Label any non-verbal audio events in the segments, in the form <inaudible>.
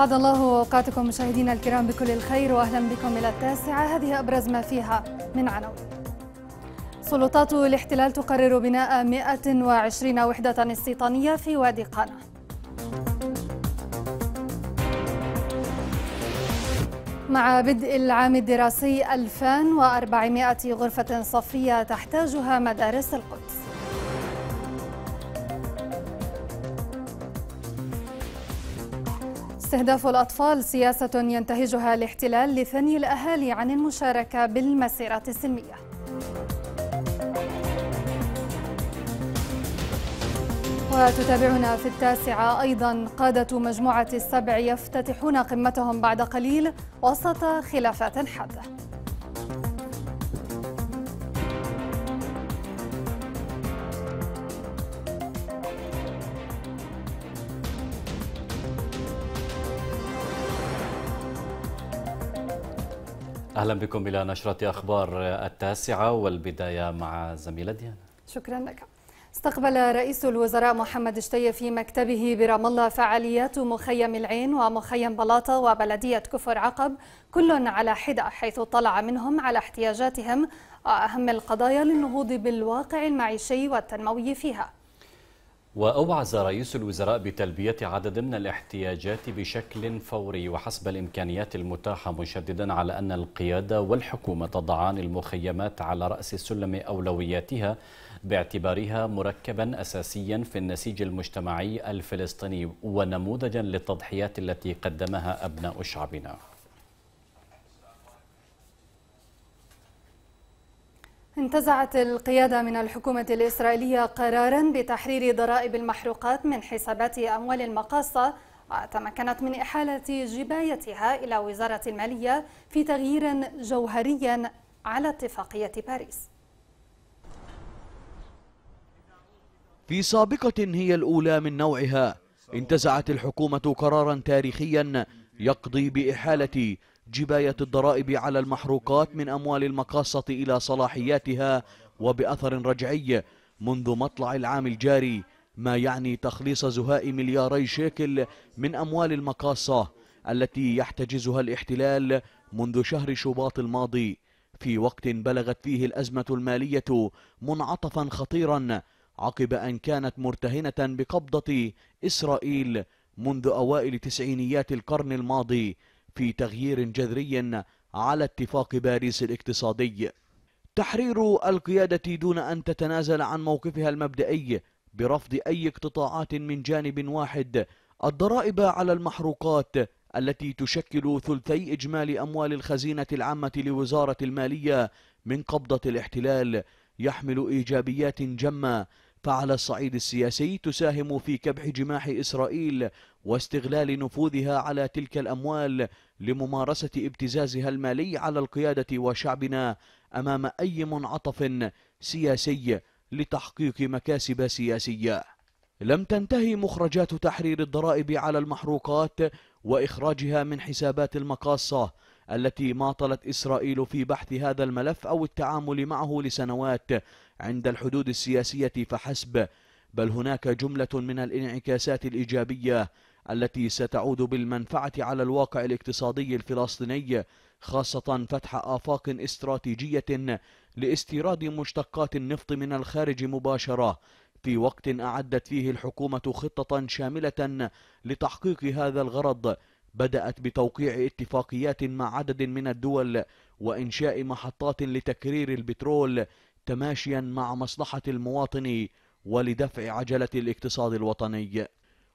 أسعد الله أوقاتكم مشاهدينا الكرام بكل الخير وأهلا بكم إلى التاسعة هذه أبرز ما فيها من عناوين سلطات الاحتلال تقرر بناء 120 وحدة استيطانية في وادي قانا مع بدء العام الدراسي 2400 غرفة صفية تحتاجها مدارس القدس استهداف الأطفال سياسة ينتهجها الاحتلال لثني الأهالي عن المشاركة بالمسيرات السلمية وتتابعنا في التاسعة أيضا قادة مجموعة السبع يفتتحون قمتهم بعد قليل وسط خلافات حادة أهلا بكم إلى نشرة أخبار التاسعة والبداية مع زميلة ديانا شكرا لك استقبل رئيس الوزراء محمد شتي في مكتبه برام الله فعاليات مخيم العين ومخيم بلاطة وبلدية كفر عقب كل على حدة حيث طلع منهم على احتياجاتهم وأهم القضايا للنهوض بالواقع المعيشي والتنموي فيها وأوعز رئيس الوزراء بتلبية عدد من الاحتياجات بشكل فوري وحسب الإمكانيات المتاحة مشددا على أن القيادة والحكومة تضعان المخيمات على رأس سلم أولوياتها باعتبارها مركبا أساسيا في النسيج المجتمعي الفلسطيني ونموذجا للتضحيات التي قدمها أبناء شعبنا انتزعت القيادة من الحكومة الإسرائيلية قرارا بتحرير ضرائب المحروقات من حسابات أموال المقاصة وتمكنت من إحالة جبايتها إلى وزارة المالية في تغيير جوهري على اتفاقية باريس في سابقة هي الأولى من نوعها انتزعت الحكومة قرارا تاريخيا يقضي بإحالة جباية الضرائب على المحروقات من أموال المقاصة إلى صلاحياتها وبأثر رجعي منذ مطلع العام الجاري ما يعني تخليص زهاء ملياري شيكل من أموال المقاصة التي يحتجزها الاحتلال منذ شهر شباط الماضي في وقت بلغت فيه الأزمة المالية منعطفا خطيرا عقب أن كانت مرتهنة بقبضة إسرائيل منذ أوائل تسعينيات القرن الماضي في تغيير جذري على اتفاق باريس الاقتصادي تحرير القيادة دون أن تتنازل عن موقفها المبدئي برفض أي اقتطاعات من جانب واحد الضرائب على المحروقات التي تشكل ثلثي إجمالي أموال الخزينة العامة لوزارة المالية من قبضة الاحتلال يحمل إيجابيات جمة فعلى الصعيد السياسي تساهم في كبح جماح إسرائيل واستغلال نفوذها على تلك الأموال لممارسة ابتزازها المالي على القيادة وشعبنا أمام أي منعطف سياسي لتحقيق مكاسب سياسية لم تنتهي مخرجات تحرير الضرائب على المحروقات وإخراجها من حسابات المقاصة التي ماطلت إسرائيل في بحث هذا الملف أو التعامل معه لسنوات عند الحدود السياسية فحسب بل هناك جملة من الانعكاسات الإيجابية التي ستعود بالمنفعة على الواقع الاقتصادي الفلسطيني خاصة فتح آفاق استراتيجية لاستيراد مشتقات النفط من الخارج مباشرة في وقت أعدت فيه الحكومة خطة شاملة لتحقيق هذا الغرض بدأت بتوقيع اتفاقيات مع عدد من الدول وإنشاء محطات لتكرير البترول تماشيا مع مصلحة المواطن ولدفع عجلة الاقتصاد الوطني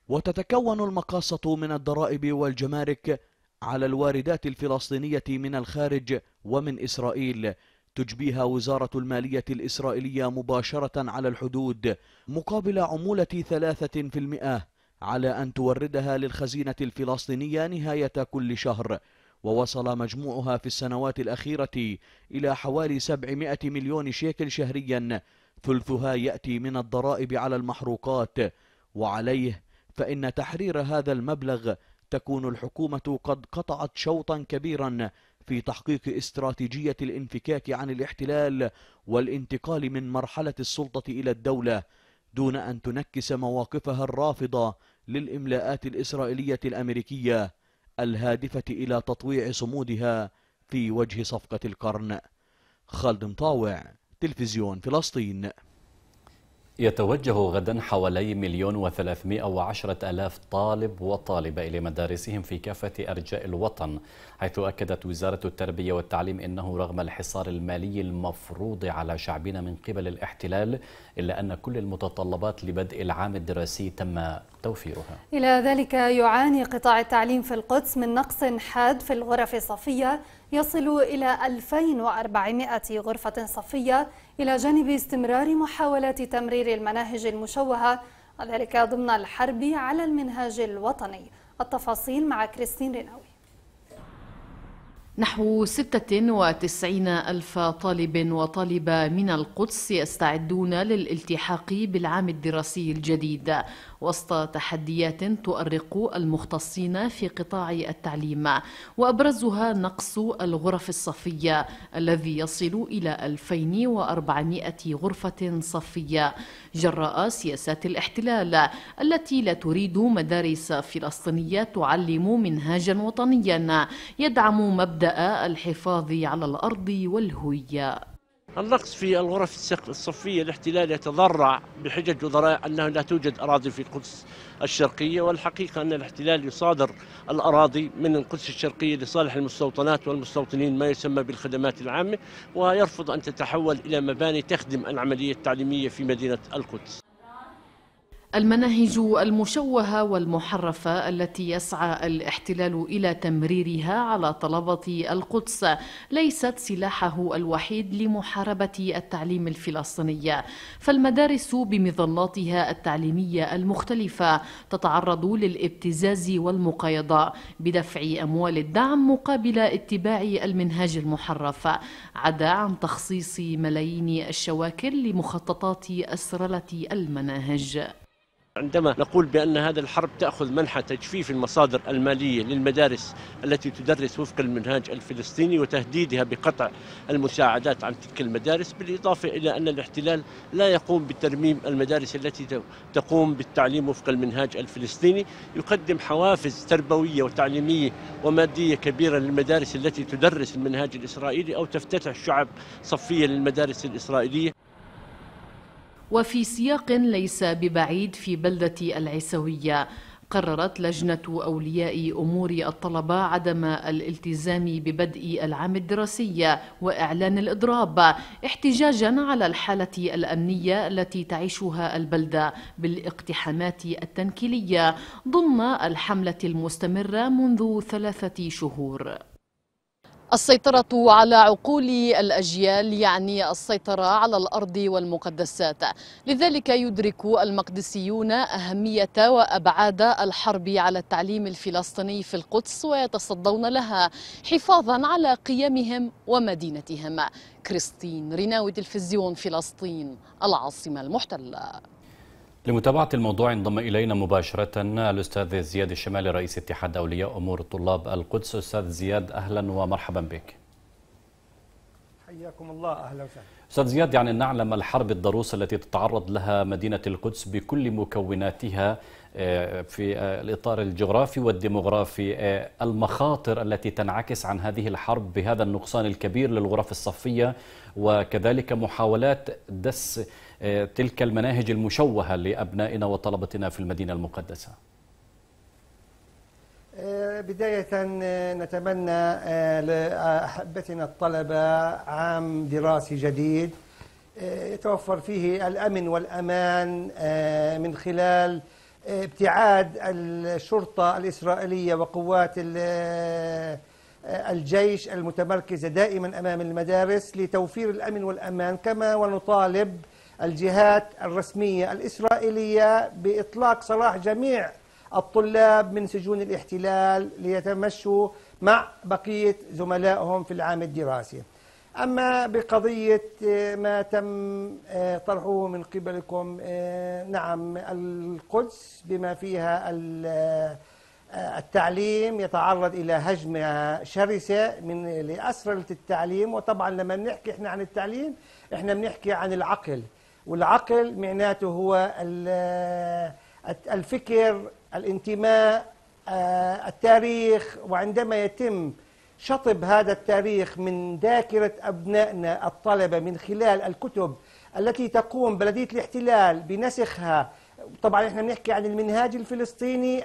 وتتكون المقاصة من الضرائب والجمارك على الواردات الفلسطينية من الخارج ومن إسرائيل تجبيها وزارة المالية الإسرائيلية مباشرة على الحدود مقابل عمولة ثلاثة في المئة على أن توردها للخزينة الفلسطينية نهاية كل شهر ووصل مجموعها في السنوات الأخيرة إلى حوالي 700 مليون شيكل شهريا ثلثها يأتي من الضرائب على المحروقات وعليه فإن تحرير هذا المبلغ تكون الحكومة قد قطعت شوطا كبيرا في تحقيق استراتيجية الانفكاك عن الاحتلال والانتقال من مرحلة السلطة إلى الدولة دون أن تنكس مواقفها الرافضة للإملاءات الإسرائيلية الأمريكية الهادفة إلى تطويع صمودها في وجه صفقة القرن خالد مطاوع تلفزيون فلسطين يتوجه غدا حوالي مليون وثلاثمائة وعشرة ألاف طالب وطالبة إلى مدارسهم في كافة أرجاء الوطن حيث أكدت وزارة التربية والتعليم أنه رغم الحصار المالي المفروض على شعبنا من قبل الاحتلال إلا أن كل المتطلبات لبدء العام الدراسي تم توفيرها إلى ذلك يعاني قطاع التعليم في القدس من نقص حاد في الغرف الصفية يصل إلى 2400 غرفة صفية إلى جانب استمرار محاولات تمرير المناهج المشوهة وذلك ضمن الحرب على المنهاج الوطني التفاصيل مع كريستين ريناوي نحو 96 ألف طالب وطالبة من القدس يستعدون للالتحاق بالعام الدراسي الجديد وسط تحديات تؤرق المختصين في قطاع التعليم وأبرزها نقص الغرف الصفية الذي يصل إلى 2400 غرفة صفية جراء سياسات الاحتلال التي لا تريد مدارس فلسطينية تعلم منهاجا وطنيا يدعم مبدأ الحفاظ على الأرض والهوية النقص في الغرف الصفية الاحتلال يتضرع بحجج وضراء أنه لا توجد أراضي في القدس الشرقية والحقيقة أن الاحتلال يصادر الأراضي من القدس الشرقية لصالح المستوطنات والمستوطنين ما يسمى بالخدمات العامة ويرفض أن تتحول إلى مباني تخدم العملية التعليمية في مدينة القدس المناهج المشوهه والمحرفه التي يسعى الاحتلال الى تمريرها على طلبه القدس ليست سلاحه الوحيد لمحاربه التعليم الفلسطيني فالمدارس بمظلاتها التعليميه المختلفه تتعرض للابتزاز والمقايضه بدفع اموال الدعم مقابل اتباع المنهاج المحرف عدا عن تخصيص ملايين الشواكل لمخططات اسرله المناهج عندما نقول بأن هذا الحرب تأخذ منحى تجفيف المصادر المالية للمدارس التي تدرس وفق المنهاج الفلسطيني وتهديدها بقطع المساعدات عن تلك المدارس بالإضافة إلى أن الاحتلال لا يقوم بترميم المدارس التي تقوم بالتعليم وفق المنهاج الفلسطيني يقدم حوافز تربوية وتعليمية ومادية كبيرة للمدارس التي تدرس المنهاج الإسرائيلي أو تفتتح شعب صفية للمدارس الإسرائيلية وفي سياق ليس ببعيد في بلدة العيسوية قررت لجنة أولياء أمور الطلبة عدم الالتزام ببدء العام الدراسي وإعلان الإضراب احتجاجا على الحالة الأمنية التي تعيشها البلدة بالاقتحامات التنكيلية ضمن الحملة المستمرة منذ ثلاثة شهور السيطرة على عقول الأجيال يعني السيطرة على الأرض والمقدسات لذلك يدرك المقدسيون أهمية وأبعاد الحرب على التعليم الفلسطيني في القدس ويتصدون لها حفاظا على قيمهم ومدينتهم كريستين ريناوي تلفزيون فلسطين العاصمة المحتلة لمتابعة الموضوع انضم إلينا مباشرة الأستاذ زياد الشمالي رئيس اتحاد أولياء أمور طلاب القدس أستاذ زياد أهلا ومرحبا بك حياكم الله أهلا وسهلا أستاذ زياد يعني نعلم الحرب الضروس التي تتعرض لها مدينة القدس بكل مكوناتها آه، في آه، الإطار الجغرافي والديموغرافي آه، المخاطر التي تنعكس عن هذه الحرب بهذا النقصان الكبير للغرف الصفية وكذلك محاولات دس تلك المناهج المشوهة لأبنائنا وطلبتنا في المدينة المقدسة آه، بداية آه، نتمنى آه، لأحبتنا الطلبة عام دراسي جديد يتوفر فيه الأمن والأمان من خلال ابتعاد الشرطة الإسرائيلية وقوات الجيش المتمركزة دائما أمام المدارس لتوفير الأمن والأمان كما ونطالب الجهات الرسمية الإسرائيلية بإطلاق سراح جميع الطلاب من سجون الاحتلال ليتمشوا مع بقية زملائهم في العام الدراسي أما بقضية آه، ما تم آه، طرحه من قبلكم آه، نعم القدس بما فيها التعليم يتعرض إلى هجمة شرسة من لأسرة التعليم وطبعا لما بنحكي احنا عن التعليم احنا بنحكي عن العقل والعقل معناته هو الفكر الانتماء آه، التاريخ وعندما يتم شطب هذا التاريخ من ذاكرة أبنائنا الطلبة من خلال الكتب التي تقوم بلدية الاحتلال بنسخها طبعا احنا بنحكي عن المنهاج الفلسطيني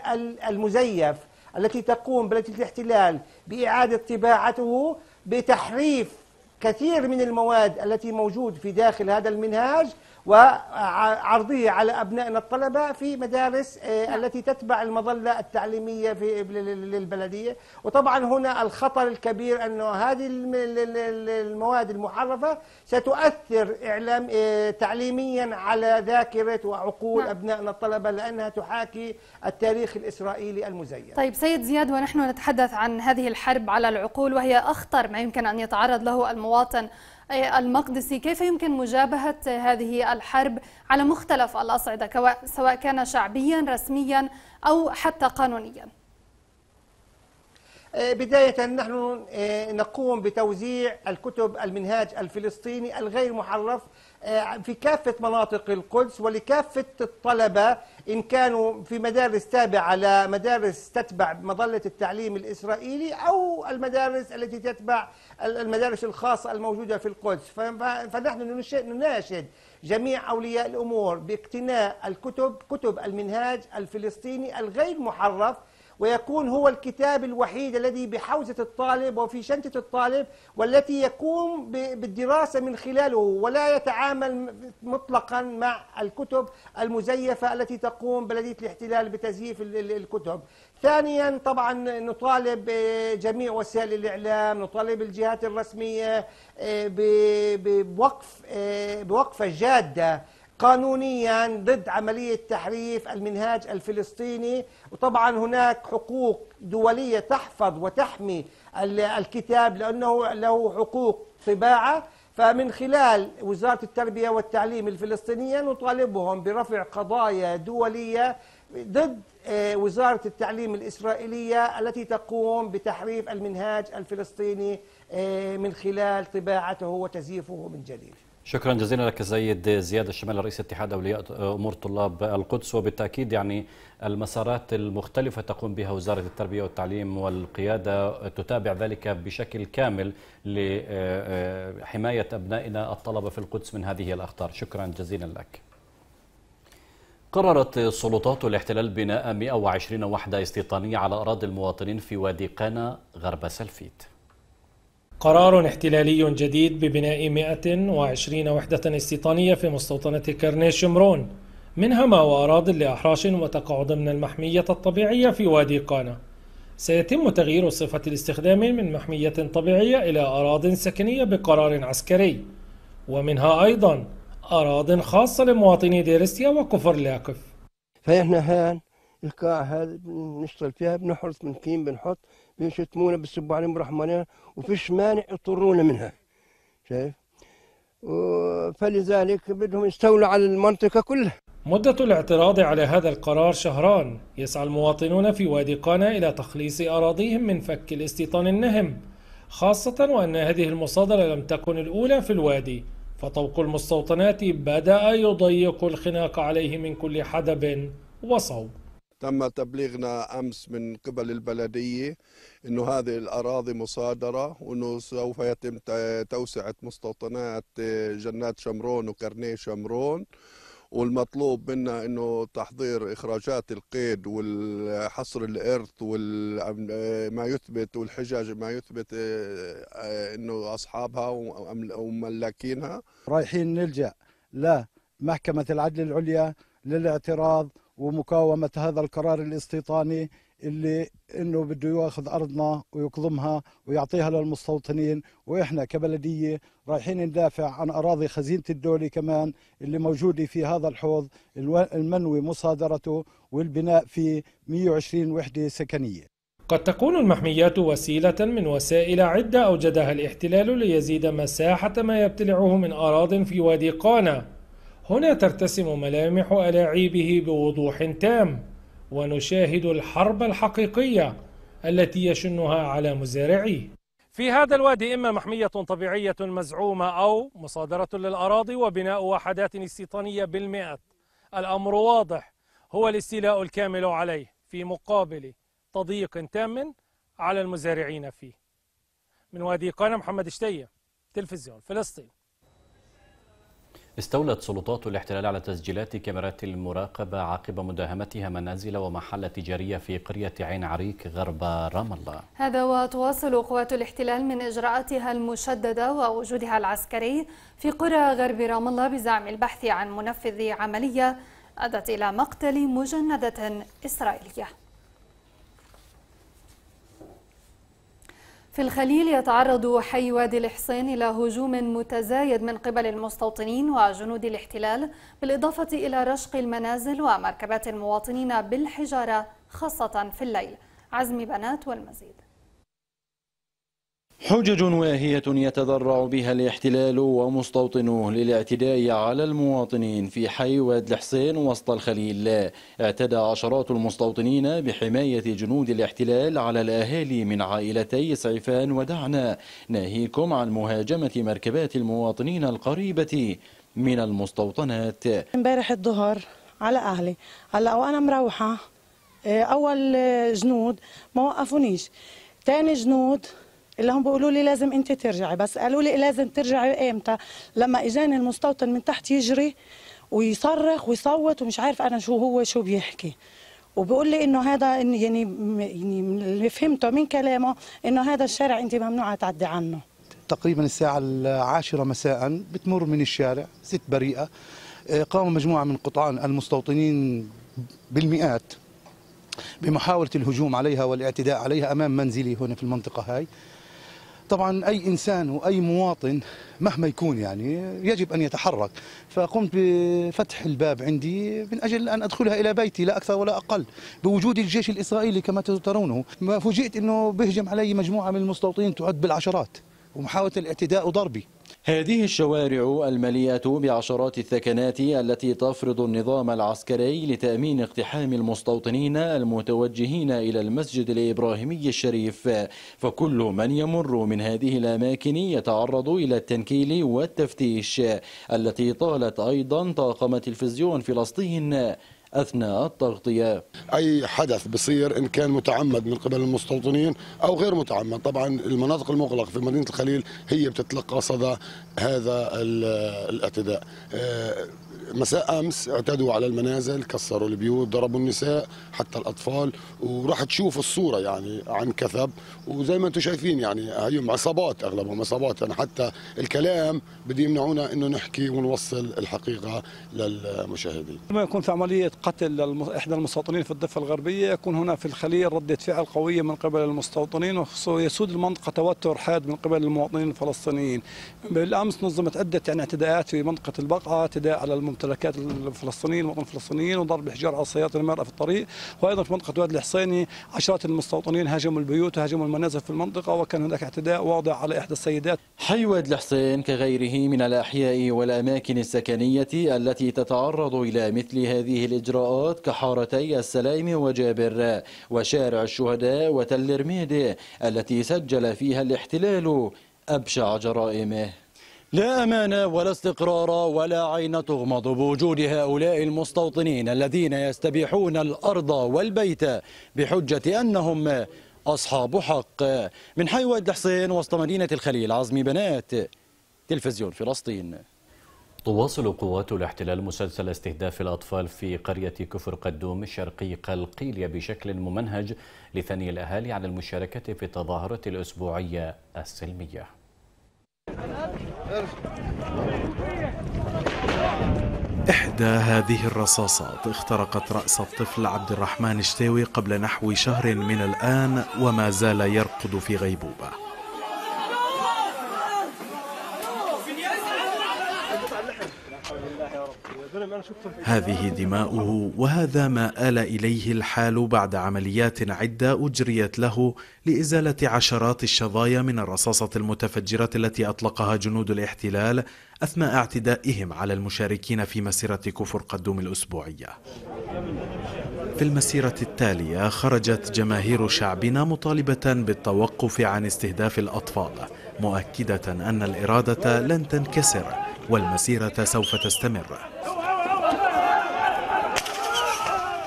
المزيف التي تقوم بلدية الاحتلال بإعادة طباعته بتحريف كثير من المواد التي موجود في داخل هذا المنهاج وعرضه على أبنائنا الطلبة في مدارس آه، نعم. التي تتبع المظلة التعليمية في للبلدية وطبعا هنا الخطر الكبير أنه هذه المواد المحرفة ستؤثر إعلام آه، تعليميا على ذاكرة وعقول نعم. أبنائنا الطلبة لأنها تحاكي التاريخ الإسرائيلي المزيف طيب سيد زياد ونحن نتحدث عن هذه الحرب على العقول وهي أخطر ما يمكن أن يتعرض له المواطن المقدسي كيف يمكن مجابهة هذه الحرب على مختلف الأصعدة سواء كان شعبيا رسميا أو حتى قانونيا آه، بداية نحن آه، نقوم بتوزيع الكتب المنهاج الفلسطيني الغير محرف آه، في كافة مناطق القدس ولكافة الطلبة إن كانوا في مدارس تابعة لمدارس تتبع مظلة التعليم الإسرائيلي أو المدارس التي تتبع المدارس الخاصة الموجودة في القدس فنحن نناشد جميع أولياء الأمور باقتناء الكتب كتب المنهاج الفلسطيني الغير محرف ويكون هو الكتاب الوحيد الذي بحوزة الطالب وفي شنطة الطالب والتي يقوم بالدراسة من خلاله ولا يتعامل مطلقا مع الكتب المزيفة التي تقوم بلدية الاحتلال بتزييف الكتب ثانيا طبعا نطالب جميع وسائل الإعلام نطالب الجهات الرسمية آه، بوقف آه، بوقفة جادة قانونيا ضد عملية تحريف المنهاج الفلسطيني وطبعا هناك حقوق دولية تحفظ وتحمي الكتاب لأنه له حقوق طباعة فمن خلال وزارة التربية والتعليم الفلسطينية نطالبهم برفع قضايا دولية ضد آه، وزارة التعليم الإسرائيلية التي تقوم بتحريف المنهاج الفلسطيني آه، من خلال طباعته وتزييفه من جديد شكرا جزيلا لك السيد زياد الشمال رئيس اتحاد اولياء امور طلاب القدس وبالتاكيد يعني المسارات المختلفه تقوم بها وزاره التربيه والتعليم والقياده تتابع ذلك بشكل كامل لحمايه ابنائنا الطلبه في القدس من هذه الاخطار شكرا جزيلا لك قررت سلطات الاحتلال بناء 120 وحدة استيطانية على أراضي المواطنين في وادي قنا غرب سلفيت قرار احتلالي جديد ببناء 120 وحدة استيطانية في مستوطنة كرني شمرون منها ما وأراض لأحراش وتقع ضمن المحمية الطبيعية في وادي قانا سيتم تغيير صفة الاستخدام من محمية طبيعية إلى أراض سكنية بقرار عسكري ومنها أيضا أراض خاصة لمواطني ديرستيا وكفر لاقف فإحنا هان القاع هذا بنشتغل فيها بنحرث بنقيم بنحط يشتمونا بسبوا عليهم برحمنا وفيش مانع يطرونا منها شايف فلذلك بدهم يستولوا على المنطقة كلها مدة الاعتراض على هذا القرار شهران يسعى المواطنون في وادي قانا إلى تخليص أراضيهم من فك الاستيطان النهم خاصة وأن هذه المصادرة لم تكن الأولى في الوادي فطوق المستوطنات بدأ يضيق الخناق عليه من كل حدب وصوب تم تبليغنا امس من قبل البلديه انه هذه الاراضي مصادره وانه سوف يتم توسعه مستوطنات آه، جنات شمرون وكرنيه شمرون والمطلوب منا انه تحضير اخراجات القيد والحصر الارث وما آه، يثبت والحجاج ما يثبت آه، انه اصحابها وملاكينها رايحين نلجا لمحكمه العدل العليا للاعتراض ومقاومه هذا القرار الاستيطاني اللي انه بده ياخذ ارضنا ويكظمها ويعطيها للمستوطنين واحنا كبلديه رايحين ندافع عن اراضي خزينه الدوله كمان اللي موجوده في هذا الحوض المنوي مصادرته والبناء فيه 120 وحده سكنيه. قد تكون المحميات وسيلة من وسائل عدة أوجدها الاحتلال ليزيد مساحة ما يبتلعه من أراض في وادي قانا هنا ترتسم ملامح ألاعيبه بوضوح تام ونشاهد الحرب الحقيقية التي يشنها على مزارعيه في هذا الوادي إما محمية طبيعية مزعومة أو مصادرة للأراضي وبناء وحدات استيطانية بالمئات الأمر واضح هو الاستيلاء الكامل عليه في مقابل تضييق تام على المزارعين فيه من وادي قانا محمد شتية تلفزيون فلسطين استولت سلطات الاحتلال على تسجيلات كاميرات المراقبة عقب مداهمتها منازل ومحل تجارية في قرية عين عريك غرب رام الله هذا وتواصل قوات الاحتلال من إجراءاتها المشددة ووجودها العسكري في قرى غرب رام الله بزعم البحث عن منفذ عملية أدت إلى مقتل مجندة إسرائيلية في الخليل يتعرض حي وادي الحصين إلى هجوم متزايد من قبل المستوطنين وجنود الاحتلال بالإضافة إلى رشق المنازل ومركبات المواطنين بالحجارة خاصة في الليل عزمي بنات والمزيد حجج واهية يتذرع بها الاحتلال ومستوطنوه للاعتداء على المواطنين في حي واد الحسين وسط الخليل اعتدى عشرات المستوطنين بحماية جنود الاحتلال على الأهالي من عائلتي سعفان ودعنا ناهيكم عن مهاجمة مركبات المواطنين القريبة من المستوطنات امبارح الظهر على أهلي هلا وأنا مروحة إيه، أول جنود ما وقفونيش ثاني جنود اللي هم بيقولوا لي لازم انت ترجعي بس قالوا لي لازم ترجعي امتى لما اجاني المستوطن من تحت يجري ويصرخ ويصوت ومش عارف انا شو هو شو بيحكي وبقول لي انه هذا يعني يعني اللي فهمته من كلامه انه هذا الشارع انت ممنوعه تعدي عنه تقريبا الساعة العاشرة مساء بتمر من الشارع ست بريئة آه، قام مجموعة من قطعان المستوطنين بالمئات بمحاولة الهجوم عليها والاعتداء عليها أمام منزلي هنا في المنطقة هاي طبعا اي انسان واي مواطن مهما يكون يعني يجب ان يتحرك فقمت بفتح الباب عندي من اجل ان ادخلها الى بيتي لا اكثر ولا اقل بوجود الجيش الاسرائيلي كما ترونه فوجئت انه بيهجم علي مجموعه من المستوطنين تعد بالعشرات ومحاوله الاعتداء وضربي هذه الشوارع المليئة بعشرات الثكنات التي تفرض النظام العسكري لتأمين اقتحام المستوطنين المتوجهين إلى المسجد الإبراهيمي الشريف فكل من يمر من هذه الأماكن يتعرض إلى التنكيل والتفتيش التي طالت أيضا طاقم تلفزيون فلسطين أثناء التغطية أي حدث بصير إن كان متعمد من قبل المستوطنين أو غير متعمد طبعا المناطق المغلقة في مدينة الخليل هي بتتلقى صدى هذا الاعتداء آه، مساء امس اعتدوا على المنازل كسروا البيوت ضربوا النساء حتى الاطفال وراح تشوف الصوره يعني عن كثب وزي ما انتم شايفين يعني هيهم عصابات اغلبهم عصابات يعني حتى الكلام بده يمنعونا انه نحكي ونوصل الحقيقه للمشاهدين لما يكون في عمليه قتل احدى المستوطنين في الضفه الغربيه يكون هنا في الخليل رده فعل قويه من قبل المستوطنين ويسود المنطقه توتر حاد من قبل المواطنين الفلسطينيين بالامس نظمت عده يعني اعتداءات في منطقه البقعه اعتداء على المنطقة ممتلكات الفلسطينيين وطن الفلسطينيين وضرب الحجار على سيارات المرأة في الطريق وأيضا في منطقة وادي الحصيني عشرات المستوطنين هاجموا البيوت وهاجموا المنازل في المنطقة وكان هناك اعتداء واضح على إحدى السيدات حي وادي الحصين كغيره من الأحياء والأماكن السكنية التي تتعرض إلى مثل هذه الإجراءات كحارتي السلام وجابر وشارع الشهداء وتل رميدة التي سجل فيها الاحتلال أبشع جرائمه لا أمان ولا استقرار ولا عين تغمض بوجود هؤلاء المستوطنين الذين يستبيحون الأرض والبيت بحجة أنهم أصحاب حق من حي واد الحسين وسط مدينة الخليل عزمي بنات تلفزيون فلسطين تواصل قوات الاحتلال مسلسل استهداف الأطفال في قرية كفر قدوم شرقي قلقيلية بشكل ممنهج لثني الأهالي على المشاركة في التظاهرة الأسبوعية السلمية إحدى هذه الرصاصات اخترقت رأس الطفل عبد الرحمن الشتاوي قبل نحو شهر من الآن وما زال يرقد في غيبوبة هذه دماؤه وهذا ما آل إليه الحال بعد عمليات عدة أجريت له لإزالة عشرات الشظايا من الرصاصة المتفجرة التي أطلقها جنود الاحتلال أثناء اعتدائهم على المشاركين في مسيرة كفر قدوم الأسبوعية في المسيرة التالية خرجت جماهير شعبنا مطالبة بالتوقف عن استهداف الأطفال مؤكدة أن الإرادة لن تنكسر والمسيرة سوف تستمر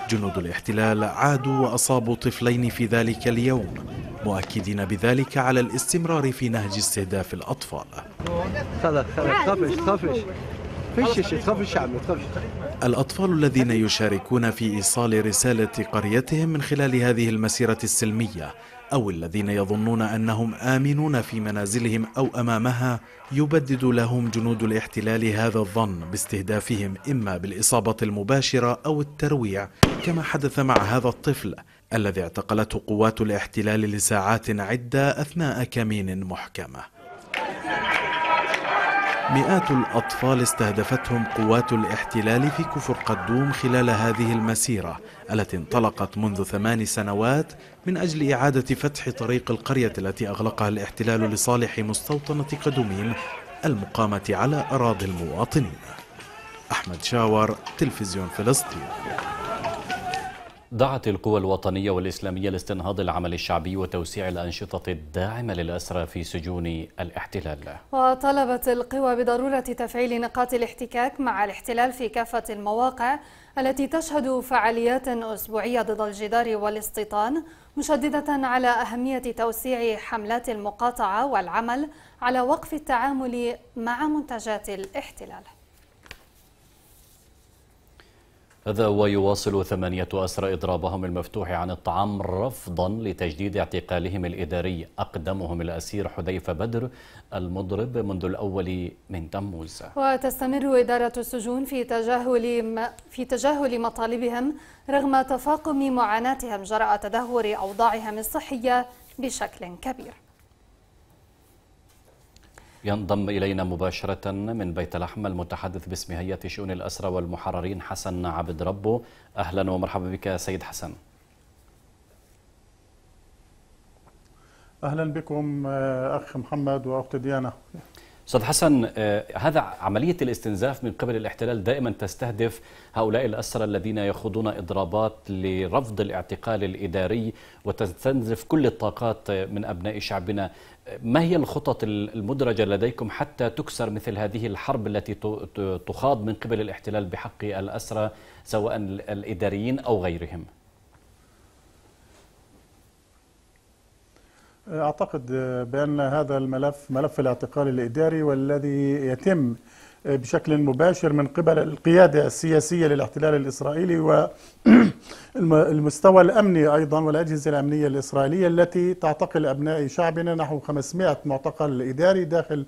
جنود الاحتلال عادوا وأصابوا طفلين في ذلك اليوم مؤكدين بذلك على الاستمرار في نهج استهداف الأطفال الأطفال الذين يشاركون في إيصال رسالة قريتهم من خلال هذه المسيرة السلمية أو الذين يظنون أنهم آمنون في منازلهم أو أمامها يبدد لهم جنود الاحتلال هذا الظن باستهدافهم إما بالإصابة المباشرة أو الترويع كما حدث مع هذا الطفل الذي اعتقلته قوات الاحتلال لساعات عدة أثناء كمين محكمه مئات الأطفال استهدفتهم قوات الاحتلال في كفر قدوم خلال هذه المسيرة التي انطلقت منذ ثمان سنوات من أجل إعادة فتح طريق القرية التي أغلقها الاحتلال لصالح مستوطنة قدوميم المقامة على أراضي المواطنين أحمد شاور تلفزيون فلسطين دعت القوى الوطنية والإسلامية لاستنهاض العمل الشعبي وتوسيع الأنشطة الداعمة للأسرى في سجون الاحتلال وطلبت القوى بضرورة تفعيل نقاط الاحتكاك مع الاحتلال في كافة المواقع التي تشهد فعاليات أسبوعية ضد الجدار والاستيطان مشددة على أهمية توسيع حملات المقاطعة والعمل على وقف التعامل مع منتجات الاحتلال هذا ويواصل ثمانية أسرى إضرابهم المفتوح عن الطعام رفضا لتجديد اعتقالهم الإداري أقدمهم الأسير حذيفة بدر المضرب منذ الأول من تموز وتستمر إدارة السجون في تجاهل, في تجاهل مطالبهم رغم تفاقم معاناتهم جراء تدهور أوضاعهم الصحية بشكل كبير ينضم إلينا مباشرة من بيت لحم المتحدث باسم هيئة شؤون الأسرى والمحررين حسن عبد ربه أهلا ومرحبا بك سيد حسن أهلا بكم آه، أخ محمد وأخت ديانة استاذ حسن آه، هذا عمليه الاستنزاف من قبل الاحتلال دائما تستهدف هؤلاء الاسرى الذين يخوضون اضرابات لرفض الاعتقال الاداري وتستنزف كل الطاقات آه، من ابناء شعبنا آه، ما هي الخطط المدرجه لديكم حتى تكسر مثل هذه الحرب التي تخاض من قبل الاحتلال بحق الاسرى سواء الاداريين او غيرهم أعتقد بأن هذا الملف ملف الاعتقال الإداري والذي يتم بشكل مباشر من قبل القيادة السياسية للاحتلال الإسرائيلي والمستوى <clears throat> الأمني أيضا والأجهزة الأمنية الإسرائيلية التي تعتقل أبناء شعبنا نحو 500 معتقل إداري داخل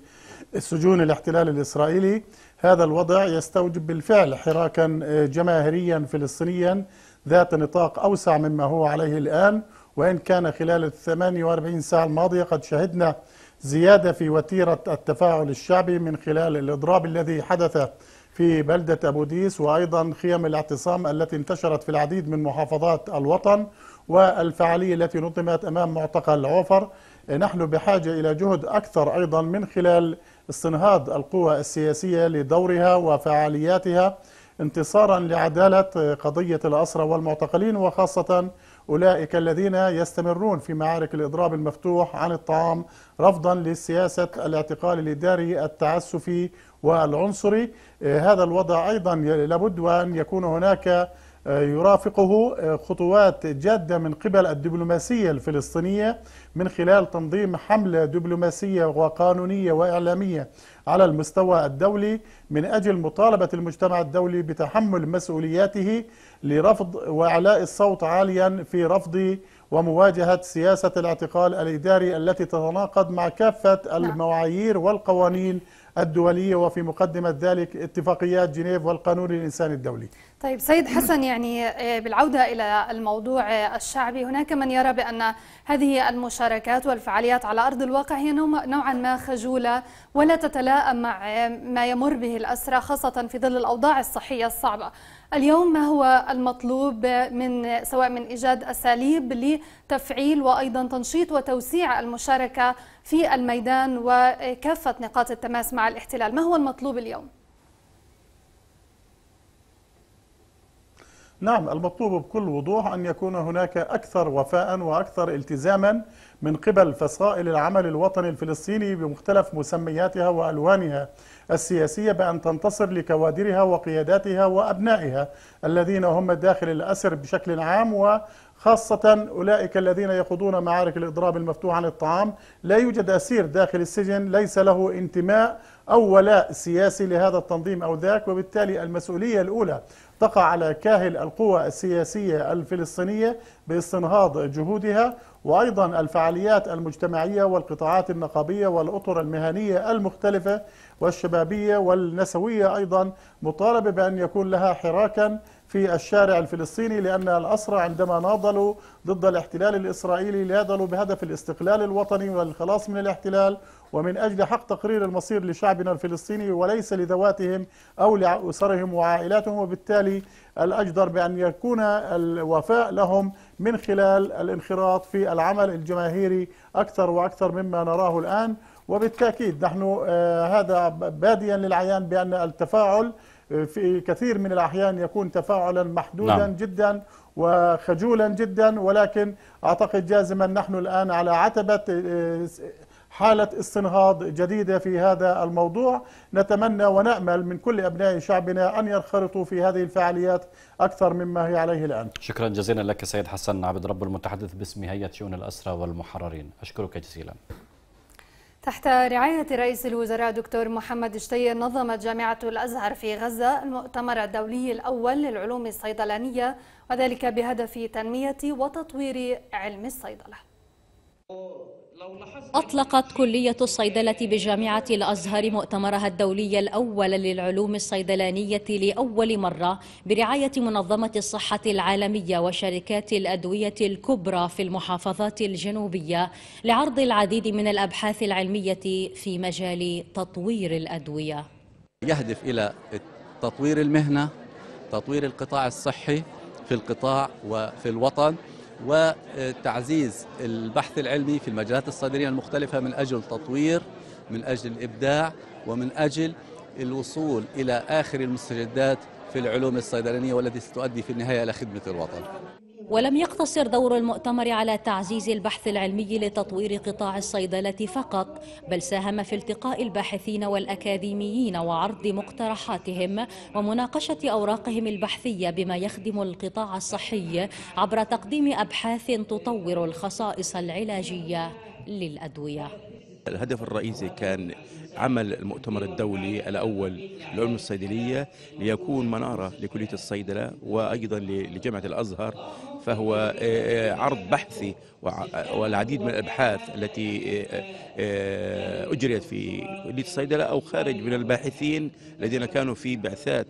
السجون الاحتلال الإسرائيلي هذا الوضع يستوجب بالفعل حراكا آه، جماهيريا فلسطينيا ذات نطاق أوسع مما هو عليه الآن وإن كان خلال ال 48 ساعة الماضية قد شهدنا زيادة في وتيرة التفاعل الشعبي من خلال الإضراب الذي حدث في بلدة أبو ديس وأيضا خيم الاعتصام التي انتشرت في العديد من محافظات الوطن والفعالية التي نظمت أمام معتقل عوفر نحن بحاجة إلى جهد أكثر أيضا من خلال استنهاض القوى السياسية لدورها وفعالياتها انتصارا لعدالة قضية الأسرة والمعتقلين وخاصة أولئك الذين يستمرون في معارك الإضراب المفتوح عن الطعام رفضا لسياسة الاعتقال الإداري التعسفي والعنصري آه، هذا الوضع أيضا لابد أن يكون هناك آه، يرافقه آه، خطوات جادة من قبل الدبلوماسية الفلسطينية من خلال تنظيم حملة دبلوماسية وقانونية وإعلامية على المستوى الدولي من أجل مطالبة المجتمع الدولي بتحمل مسؤولياته لرفض وإعلاء الصوت عاليا في رفض ومواجهة سياسة الاعتقال الإداري التي تتناقض مع كافة نعم. المعايير والقوانين الدولية وفي مقدمة ذلك اتفاقيات جنيف والقانون الإنساني الدولي طيب سيد حسن يعني آه، بالعودة إلى الموضوع آه، الشعبي هناك من يرى بأن هذه المشاركات والفعاليات على أرض الواقع هي نوعا ما خجولة ولا تتلائم مع آه، ما يمر به الأسرى خاصة في ظل الأوضاع الصحية الصعبة اليوم ما هو المطلوب من سواء من إيجاد أساليب لتفعيل وأيضا تنشيط وتوسيع المشاركة في الميدان وكافة نقاط التماس مع الاحتلال ما هو المطلوب اليوم؟ نعم المطلوب بكل وضوح أن يكون هناك أكثر وفاء وأكثر التزاما من قبل فصائل العمل الوطني الفلسطيني بمختلف مسمياتها وألوانها السياسية بأن تنتصر لكوادرها وقياداتها وأبنائها الذين هم داخل الأسر بشكل عام و خاصة أولئك الذين يخوضون معارك الإضراب المفتوح عن الطعام لا يوجد أسير داخل السجن ليس له انتماء أو ولاء سياسي لهذا التنظيم أو ذاك وبالتالي المسؤولية الأولى تقع على كاهل القوى السياسية الفلسطينية باستنهاض جهودها وأيضا الفعاليات المجتمعية والقطاعات النقابية والأطر المهنية المختلفة والشبابية والنسوية أيضا مطالبة بأن يكون لها حراكا في الشارع الفلسطيني لأن الأسرى عندما ناضلوا ضد الاحتلال الإسرائيلي ناضلوا بهدف الاستقلال الوطني والخلاص من الاحتلال ومن أجل حق تقرير المصير لشعبنا الفلسطيني وليس لذواتهم أو لأسرهم وعائلاتهم وبالتالي الأجدر بأن يكون الوفاء لهم من خلال الانخراط في العمل الجماهيري أكثر وأكثر مما نراه الآن وبالتأكيد نحن آه، هذا باديا للعيان بأن التفاعل آه، في كثير من الأحيان يكون تفاعلا محدودا نعم. جدا وخجولا جدا ولكن أعتقد جازما نحن الآن على عتبة آه، حالة استنهاض جديدة في هذا الموضوع نتمنى ونأمل من كل أبناء شعبنا أن ينخرطوا في هذه الفعاليات أكثر مما هي عليه الآن شكرا جزيلا لك سيد حسن عبد رب المتحدث باسم هيئة شؤون الأسرة والمحررين أشكرك جزيلا تحت رعاية رئيس الوزراء دكتور محمد شتي نظمت جامعة الأزهر في غزة المؤتمر الدولي الأول للعلوم الصيدلانية وذلك بهدف تنمية وتطوير علم الصيدلة أطلقت كلية الصيدلة بجامعة الأزهر مؤتمرها الدولي الأول للعلوم الصيدلانية لأول مرة برعاية منظمة الصحة العالمية وشركات الأدوية الكبرى في المحافظات الجنوبية لعرض العديد من الأبحاث العلمية في مجال تطوير الأدوية يهدف إلى تطوير المهنة تطوير القطاع الصحي في القطاع وفي الوطن وتعزيز البحث العلمي في المجالات الصادريه المختلفه من اجل تطوير من اجل الابداع ومن اجل الوصول الى اخر المستجدات في العلوم الصيدلانيه والتي ستؤدي في النهايه الى خدمه الوطن ولم يقتصر دور المؤتمر على تعزيز البحث العلمي لتطوير قطاع الصيدلة فقط بل ساهم في التقاء الباحثين والأكاديميين وعرض مقترحاتهم ومناقشة أوراقهم البحثية بما يخدم القطاع الصحي عبر تقديم أبحاث تطور الخصائص العلاجية للأدوية الهدف الرئيسي كان عمل المؤتمر الدولي الأول لعلم الصيدلية ليكون منارة لكلية الصيدلة وأيضا لجامعة الأزهر فهو آه، آه، عرض بحثي آه، والعديد من الابحاث التي اجريت في كليه الصيدله او خارج من الباحثين الذين كانوا في بعثات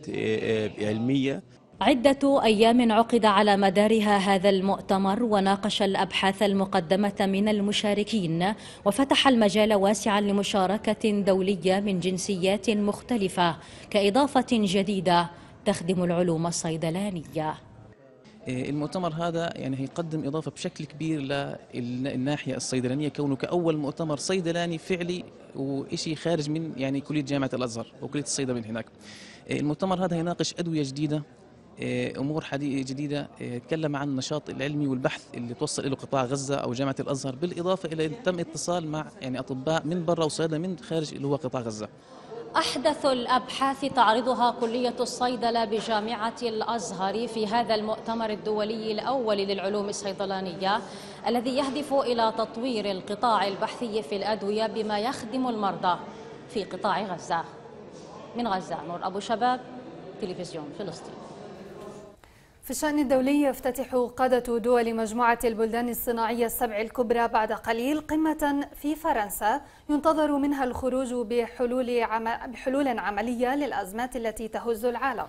علميه عدة أيام عقد على مدارها هذا المؤتمر وناقش الأبحاث المقدمة من المشاركين وفتح المجال واسعا لمشاركة دولية من جنسيات مختلفة كإضافة جديدة تخدم العلوم الصيدلانية آه، المؤتمر هذا يعني هيقدم اضافه بشكل كبير للناحيه الصيدلانيه كونه كاول مؤتمر صيدلاني فعلي وشيء خارج من يعني كليه جامعه الازهر وكليه الصيدله من هناك. آه، المؤتمر هذا هيناقش ادويه جديده آه، امور حديثه جديده تكلم عن النشاط العلمي والبحث اللي توصل له قطاع غزه او جامعه الازهر بالاضافه الى تم اتصال مع يعني اطباء من برا وصيادله من خارج اللي هو قطاع غزه. أحدث الأبحاث تعرضها كلية الصيدلة بجامعة الأزهر في هذا المؤتمر الدولي الأول للعلوم الصيدلانية الذي يهدف إلى تطوير القطاع البحثي في الأدوية بما يخدم المرضى في قطاع غزة من غزة نور أبو شباب تلفزيون فلسطين في الشأن الدولي يفتتح قادة دول مجموعة البلدان الصناعية السبع الكبرى بعد قليل قمة في فرنسا ينتظر منها الخروج بحلول عم... بحلول عملية للأزمات التي تهز العالم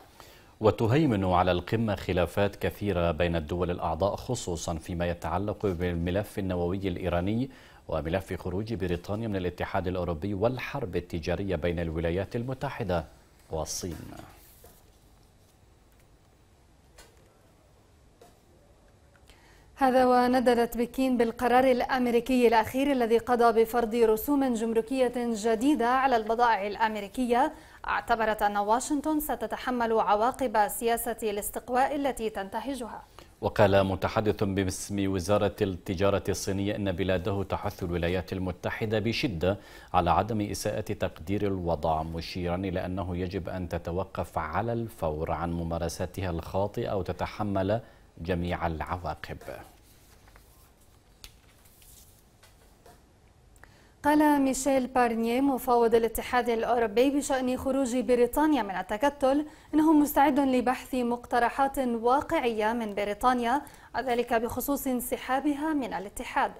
وتهيمن على القمة خلافات كثيرة بين الدول الأعضاء خصوصا فيما يتعلق بالملف النووي الإيراني وملف خروج بريطانيا من الاتحاد الأوروبي والحرب التجارية بين الولايات المتحدة والصين هذا ونددت بكين بالقرار الأمريكي الأخير الذي قضى بفرض رسوم جمركية جديدة على البضائع الأمريكية اعتبرت أن واشنطن ستتحمل عواقب سياسة الاستقواء التي تنتهجها وقال متحدث باسم وزارة التجارة الصينية أن بلاده تحث الولايات المتحدة بشدة على عدم إساءة تقدير الوضع مشيرا إلى أنه يجب أن تتوقف على الفور عن ممارساتها الخاطئة وتتحمل جميع العواقب قال ميشيل بارنيه مفوض الاتحاد الأوروبي بشأن خروج بريطانيا من التكتل إنه مستعد لبحث مقترحات واقعية من بريطانيا وذلك بخصوص انسحابها من الاتحاد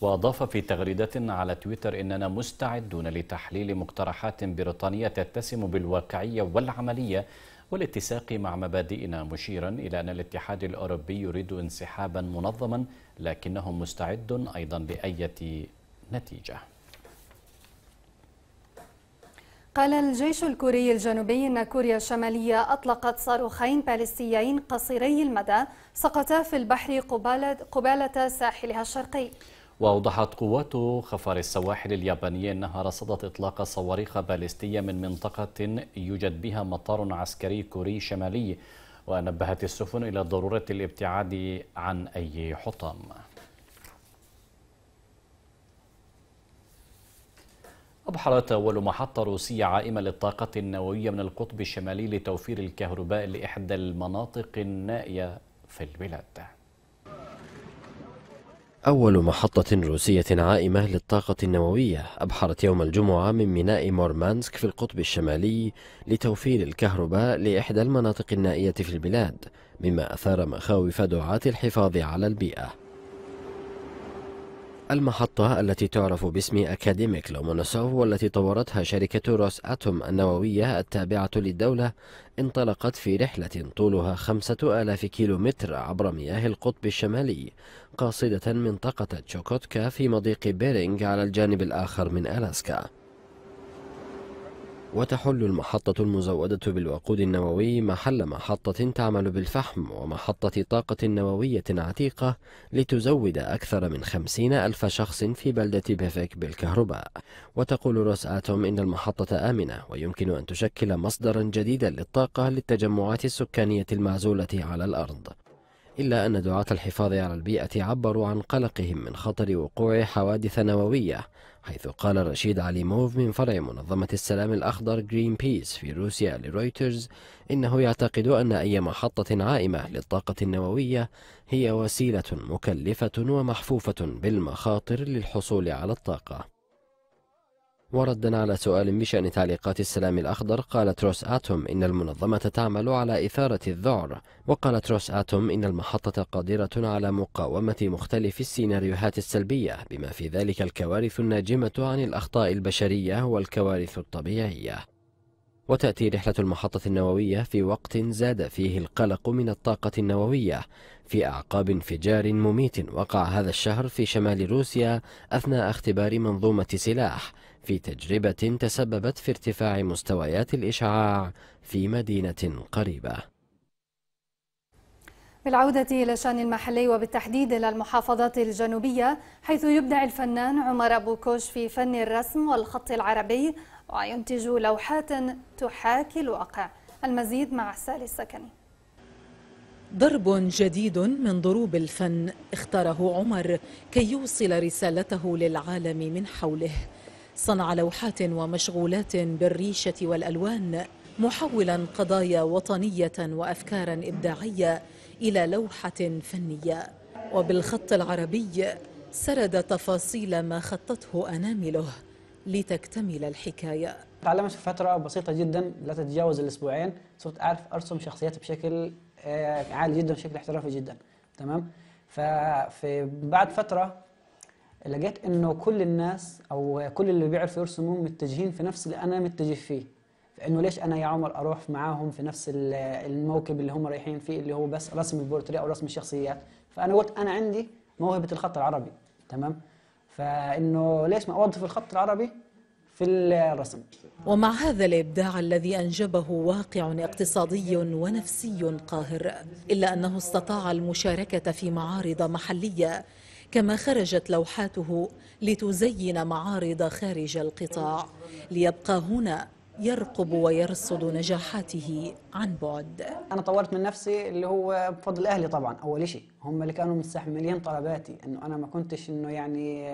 وأضاف في تغريدة على تويتر إننا مستعدون لتحليل مقترحات بريطانية تتسم بالواقعية والعملية والاتساق مع مبادئنا مشيرا إلى أن الاتحاد الأوروبي يريد انسحابا منظما لكنه مستعد أيضا لأية نتيجة قال الجيش الكوري الجنوبي أن كوريا الشمالية أطلقت صاروخين باليستيين قصيري المدى سقطا في البحر قبالة, قبالة ساحلها الشرقي وأوضحت قوات خفر السواحل اليابانية أنها رصدت إطلاق صواريخ باليستية من منطقة يوجد بها مطار عسكري كوري شمالي ونبهت السفن إلى ضرورة الابتعاد عن أي حطام أبحرت أول محطة روسية عائمة للطاقة النووية من القطب الشمالي لتوفير الكهرباء لإحدى المناطق النائية في البلاد أول محطة روسية عائمة للطاقة النووية أبحرت يوم الجمعة من ميناء مورمانسك في القطب الشمالي لتوفير الكهرباء لإحدى المناطق النائية في البلاد مما أثار مخاوف دعاة الحفاظ على البيئة المحطة التي تعرف باسم أكاديميك لومونوسوف والتي طورتها شركة روس أتوم النووية التابعة للدولة انطلقت في رحلة طولها خمسة آلاف كيلومتر عبر مياه القطب الشمالي قاصدة منطقة تشوكوتكا في مضيق بيرينغ على الجانب الآخر من ألاسكا وتحل المحطة المزودة بالوقود النووي محل محطة تعمل بالفحم ومحطة طاقة نووية عتيقة لتزود أكثر من خمسين ألف شخص في بلدة بيفيك بالكهرباء وتقول روس آتوم إن المحطة آمنة ويمكن أن تشكل مصدرا جديدا للطاقة للتجمعات السكانية المعزولة على الأرض إلا أن دعاة الحفاظ على البيئة عبروا عن قلقهم من خطر وقوع حوادث نووية حيث قال رشيد عليموف من فرع منظمة السلام الأخضر جرين بيس في روسيا لرويترز إنه يعتقد أن أي محطة عائمة للطاقة النووية هي وسيلة مكلفة ومحفوفة بالمخاطر للحصول على الطاقة وردا على سؤال بشأن تعليقات السلام الأخضر قالت روس آتوم إن المنظمة تعمل على إثارة الذعر وقالت روس آتوم إن المحطة قادرة على مقاومة مختلف السيناريوهات السلبية بما في ذلك الكوارث الناجمة عن الأخطاء البشرية والكوارث الطبيعية وتأتي رحلة المحطة النووية في وقت زاد فيه القلق من الطاقة النووية في أعقاب انفجار مميت وقع هذا الشهر في شمال روسيا أثناء اختبار منظومة سلاح في تجربة تسببت في ارتفاع مستويات الإشعاع في مدينة قريبة بالعودة إلى شأن المحلي وبالتحديد إلى المحافظات الجنوبية حيث يبدع الفنان عمر أبو كوش في فن الرسم والخط العربي وينتج لوحات تحاكي الواقع المزيد مع سالي السكني ضرب جديد من ضروب الفن اختاره عمر كي يوصل رسالته للعالم من حوله صنع لوحات ومشغولات بالريشة والألوان محولا قضايا وطنية وأفكارا إبداعية إلى لوحة فنية وبالخط العربي سرد تفاصيل ما خطته أنامله لتكتمل الحكاية تعلمت في فترة بسيطة جدا لا تتجاوز الأسبوعين صرت أعرف أرسم شخصيات بشكل آه، عالي جدا بشكل احترافي جدا تمام فبعد فترة لقيت انه كل الناس او كل اللي بيعرفوا يرسموا متجهين في نفس اللي انا متجه فيه فانه ليش انا يا عمر اروح معاهم في نفس الموكب اللي هم رايحين فيه اللي هو بس رسم البورتري او رسم الشخصيات فانا قلت انا عندي موهبه الخط العربي تمام فانه ليش ما اوظف الخط العربي في الرسم ومع هذا الإبداع الذي أنجبه واقع اقتصادي ونفسي قاهر إلا أنه استطاع المشاركة في معارض محلية كما خرجت لوحاته لتزين معارض خارج القطاع ليبقى هنا يرقب ويرصد نجاحاته عن بعد انا طورت من نفسي اللي هو بفضل اهلي طبعا اول شيء هم اللي كانوا مستحملين طلباتي انه انا ما كنتش انه يعني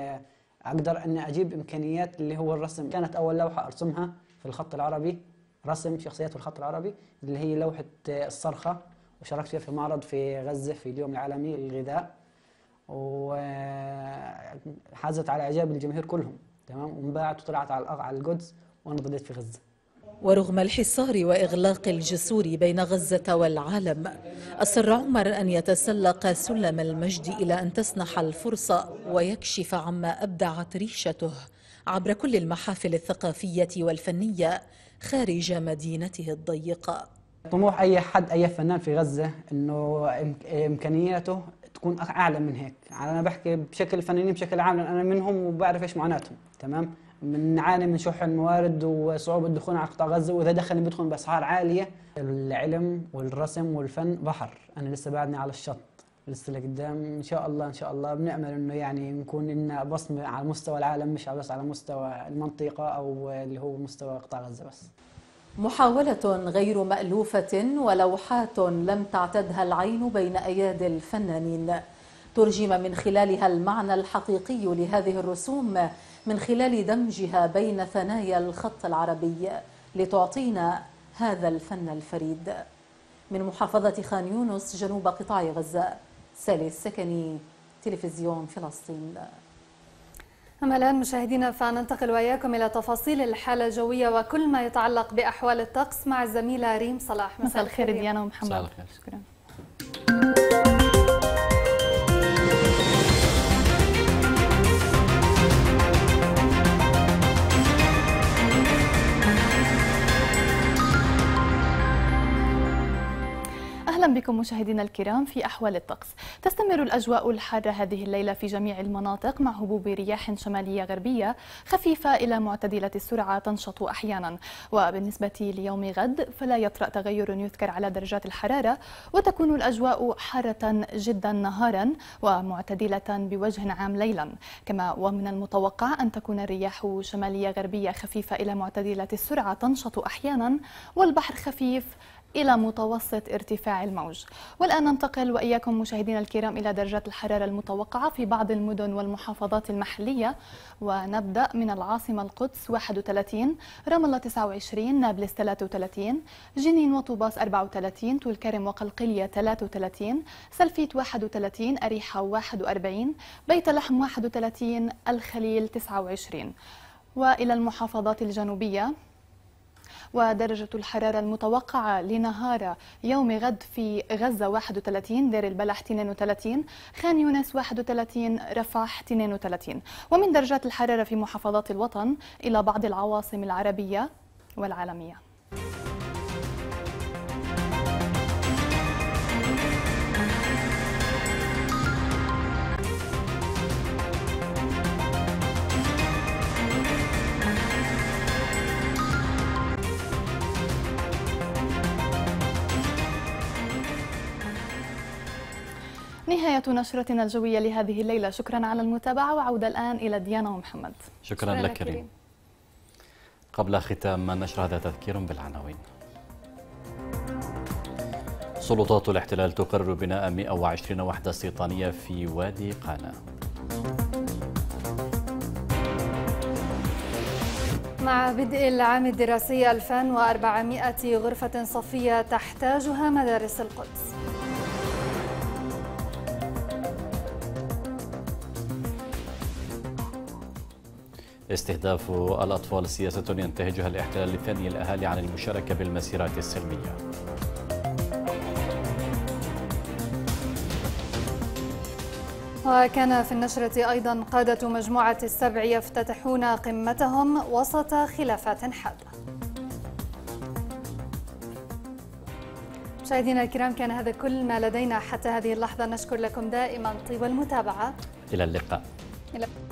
اقدر اني اجيب امكانيات اللي هو الرسم كانت اول لوحه ارسمها في الخط العربي رسم شخصيات في الخط العربي اللي هي لوحه الصرخه وشاركت فيها في معرض في غزه في اليوم العالمي للغذاء وحازت على اعجاب الجماهير كلهم تمام وانباعت وطلعت على على القدس وانا ضليت في غزه ورغم الحصار وإغلاق الجسور بين غزة والعالم أصر عمر أن يتسلق سلم المجد إلى أن تسنح الفرصة ويكشف عما أبدعت ريشته عبر كل المحافل الثقافية والفنية خارج مدينته الضيقة طموح أي حد أي فنان في غزة أنه إمكانياته تكون اعلى من هيك يعني انا بحكي بشكل الفنانين بشكل عام لان انا منهم وبعرف ايش معاناتهم تمام بنعاني من, من شح الموارد وصعوبه الدخول على قطاع غزه واذا دخل بيدخل باسعار عاليه العلم والرسم والفن بحر انا لسه بعدني على الشط لسه لقدام ان شاء الله ان شاء الله بنامل انه يعني نكون لنا بصمه على مستوى العالم مش بس على مستوى المنطقه او اللي هو مستوى قطاع غزه بس محاولة غير مألوفة ولوحات لم تعتدها العين بين أيادي الفنانين ترجم من خلالها المعنى الحقيقي لهذه الرسوم من خلال دمجها بين ثنايا الخط العربي لتعطينا هذا الفن الفريد من محافظة خان يونس جنوب قطاع غزة سالي السكني تلفزيون فلسطين أما الآن مشاهدينا فننتقل وإياكم إلى تفاصيل الحالة الجوية وكل ما يتعلق بأحوال الطقس مع الزميلة ريم صلاح مساء الخير ديانا ومحمد شكرا أهلا بكم مشاهدينا الكرام في أحوال الطقس تستمر الأجواء الحارة هذه الليلة في جميع المناطق مع هبوب رياح شمالية غربية خفيفة إلى معتدلة السرعة تنشط أحيانا وبالنسبة ليوم غد فلا يطرأ تغير يذكر على درجات الحرارة وتكون الأجواء حارة جدا نهارا ومعتدلة بوجه عام ليلا كما ومن المتوقع أن تكون الرياح شمالية غربية خفيفة إلى معتدلة السرعة تنشط أحيانا والبحر خفيف إلى متوسط ارتفاع الموج والآن ننتقل وإياكم مشاهدينا الكرام إلى درجات الحرارة المتوقعة في بعض المدن والمحافظات المحلية ونبدأ من العاصمة القدس 31 رام الله 29 نابلس 33 جنين وطوباس 34 طول كرم وقلقلية 33 سلفيت 31 أريحة 41 بيت لحم 31 الخليل 29 وإلى المحافظات الجنوبية ودرجة الحرارة المتوقعة لنهار يوم غد في غزة 31 دير البلح 32 خان يونس 31 رفح 32 ومن درجات الحرارة في محافظات الوطن إلى بعض العواصم العربية والعالمية نهاية نشرتنا الجوية لهذه الليلة شكرا على المتابعة وعودة الآن إلى ديانا ومحمد شكرا, شكرا لك كريم قبل ختام النشر هذا تذكير بالعناوين سلطات الاحتلال تقرر بناء 120 وحدة استيطانية في وادي قانا مع بدء العام الدراسي 2400 غرفة صفية تحتاجها مدارس القدس استهداف الأطفال سياسة ينتهجها الاحتلال لثني الأهالي عن المشاركة بالمسيرات السلمية وكان في النشرة أيضا قادة مجموعة السبع يفتتحون قمتهم وسط خلافات حادة مشاهدينا الكرام كان هذا كل ما لدينا حتى هذه اللحظة نشكر لكم دائما طيب المتابعة إلى اللقاء إلى...